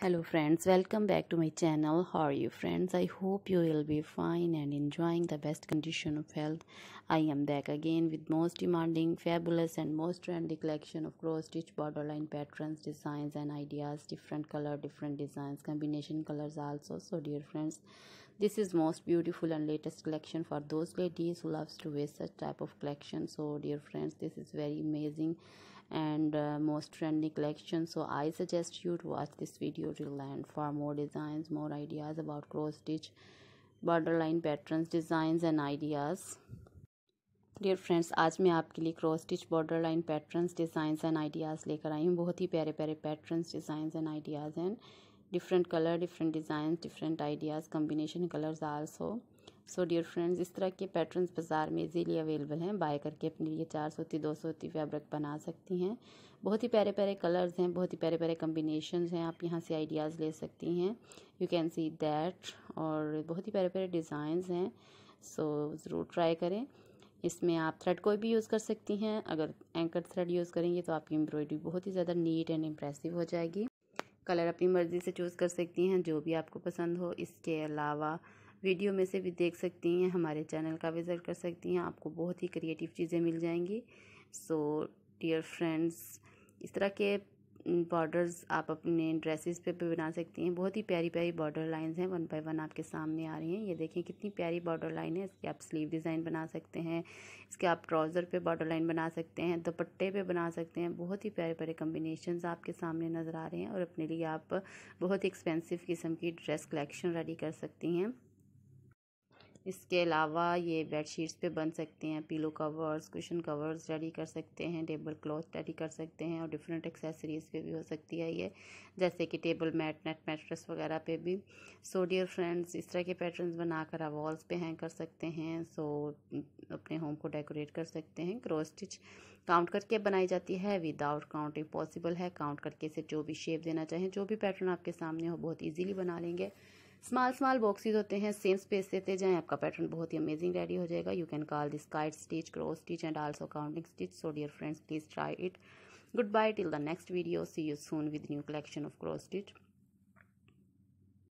hello friends welcome back to my channel how are you friends i hope you will be fine and enjoying the best condition of health i am back again with most demanding fabulous and most trendy collection of cross stitch borderline patterns designs and ideas different color different designs combination colors also so dear friends this is most beautiful and latest collection for those ladies who loves to wear such type of collection so dear friends this is very amazing and uh, most trendy collection so i suggest you to watch this video to learn for more designs more ideas about cross stitch borderline patterns designs and ideas dear friends आज मैं आपके लिए cross stitch border line patterns designs and ideas लेकर आई हूँ बहुत ही प्यारे प्यारे patterns designs and ideas and different colour different design different ideas combination colours also so dear friends इस तरह के पैटर्न्स बाज़ार में इजीली अवेलेबल हैं बाय करके अपने लिए चार सौ दो सौ फैब्रिक बना सकती हैं बहुत ही प्यारे प्यारे कलर्स हैं बहुत ही प्यारे प्यारे कम्बिनेशन हैं आप यहाँ से आइडियाज़ ले सकती हैं यू कैन सी दैट और बहुत ही प्यारे प्यारे डिज़ाइन हैं सो so, ज़रूर ट्राई करें इसमें आप थ्रेड कोई भी यूज़ कर सकती हैं अगर एंकर थ्रेड यूज़ करेंगे तो आपकी एम्ब्रॉयडरी बहुत ही ज़्यादा नीट एंड इम्प्रेसिव हो जाएगी कलर अपनी मर्ज़ी से चूज़ कर सकती हैं जो भी आपको पसंद हो इसके अलावा वीडियो में से भी देख सकती हैं हमारे चैनल का विज़िट कर सकती हैं आपको बहुत ही क्रिएटिव चीज़ें मिल जाएंगी सो डियर फ्रेंड्स इस तरह के बॉर्डर्स आप अपने ड्रेसेस पे भी बना सकती हैं बहुत ही प्यारी प्यारी बॉर्डर लाइंस हैं वन बाय वन आपके सामने आ रही हैं ये देखें कितनी प्यारी बॉर्डर लाइन है इसके आप स्लीव डिज़ाइन बना सकते हैं इसके आप ट्राउज़र पे बॉर्डर लाइन बना सकते हैं दुपट्टे पे बना सकते हैं बहुत ही प्यारे प्यारे कम्बिनेशन आपके सामने नज़र आ रहे हैं और अपने लिए आप बहुत एक्सपेंसिव किस्म की ड्रेस कलेक्शन रेडी कर सकती हैं इसके अलावा ये बेड शीट्स पे बन सकते हैं pillow covers cushion covers ready कर सकते हैं टेबल क्लॉथ रेडी कर सकते हैं और डिफरेंट एक्सेसरीज़ पे भी हो सकती है ये जैसे कि टेबल मैट नेट मैट्रेस वगैरह पे भी सो डियर फ्रेंड्स इस तरह के पैटर्न्स बनाकर आप वॉल्स पे हैंग कर सकते हैं सो अपने होम को डेकोरेट कर सकते हैं क्रॉस स्टिच काउंट करके बनाई जाती है विदाउट काउंटिंग पॉसिबल है काउंट करके इसे जो भी शेप देना चाहें जो भी पैटर्न आपके सामने हो बहुत ईजिली बना लेंगे स्मॉल स्मॉल बॉक्सेस होते हैं सेम स्पेस देते जाएं आपका पैटर्न बहुत ही अमेजिंग रेडी हो जाएगा you can call this kite stitch cross stitch and also counting stitch so dear friends please try it good bye till the next video see you soon with new collection of cross stitch